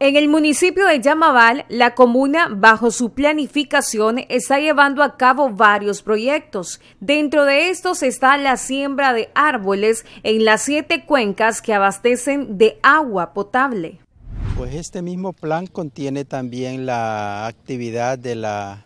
En el municipio de Yamabal, la comuna, bajo su planificación, está llevando a cabo varios proyectos. Dentro de estos está la siembra de árboles en las siete cuencas que abastecen de agua potable. Pues este mismo plan contiene también la actividad de la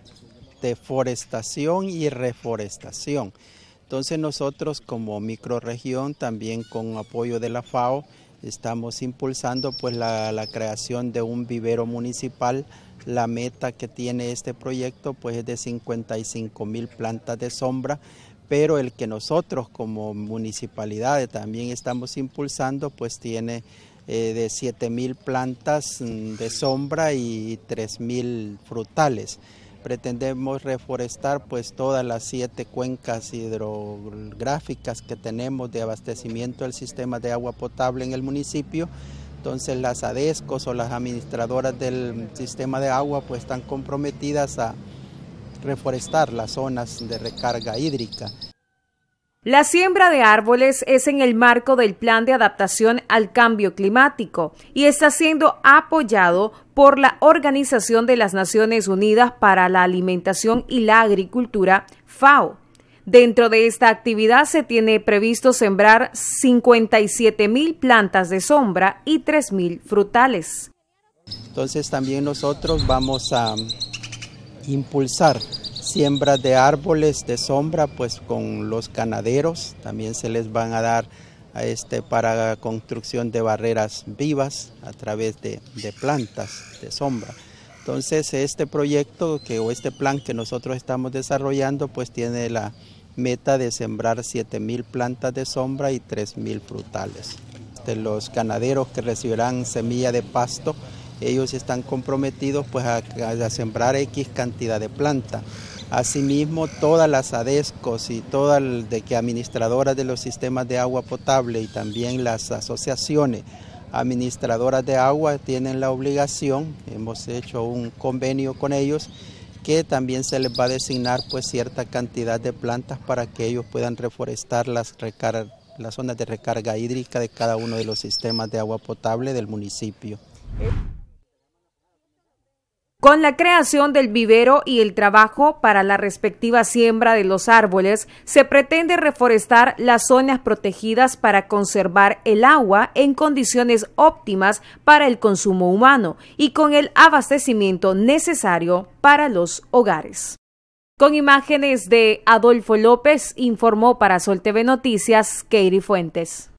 deforestación y reforestación. Entonces nosotros como microrregión también con apoyo de la FAO, Estamos impulsando pues la, creación de un vivero municipal. La meta que tiene este proyecto pues es de 55 mil plantas de sombra, pero el que nosotros como municipalidades también estamos impulsando pues tiene eh, de 7 mil plantas mm, de sombra y 3 mil frutales pretendemos reforestar pues todas las siete cuencas hidrográficas que tenemos de abastecimiento del sistema de agua potable en el municipio. Entonces las ADESCOs o las administradoras del sistema de agua pues están comprometidas a reforestar las zonas de recarga hídrica. La siembra de árboles es en el marco del Plan de Adaptación al Cambio Climático y está siendo apoyado por la Organización de las Naciones Unidas para la Alimentación y la Agricultura, FAO. Dentro de esta actividad se tiene previsto sembrar 57 mil plantas de sombra y 3.000 frutales. Entonces también nosotros vamos a impulsar Siembra de árboles de sombra, pues con los ganaderos, también se les van a dar a este, para construcción de barreras vivas a través de, plantas de sombra. Entonces este proyecto que, o este plan que nosotros estamos desarrollando pues tiene la meta de sembrar 7.000 plantas de sombra y 3.000 frutales. De los ganaderos que recibirán semilla de pasto, ellos están comprometidos pues a, a sembrar X cantidad de planta Asimismo, todas las ADESCOs y todas las de que administradoras de los sistemas de agua potable y también las asociaciones administradoras de agua tienen la obligación, hemos hecho un convenio con ellos, que también se les va a designar pues cierta cantidad de plantas para que ellos puedan reforestar las zonas de recarga hídrica de cada uno de los sistemas de agua potable del municipio. Con la creación del vivero y el trabajo para la respectiva siembra de los árboles, se pretende reforestar las zonas protegidas para conservar el agua en condiciones óptimas para el consumo humano y con el abastecimiento necesario para los hogares. Con imágenes de Adolfo López, informó para Sol TV Noticias Katie Fuentes.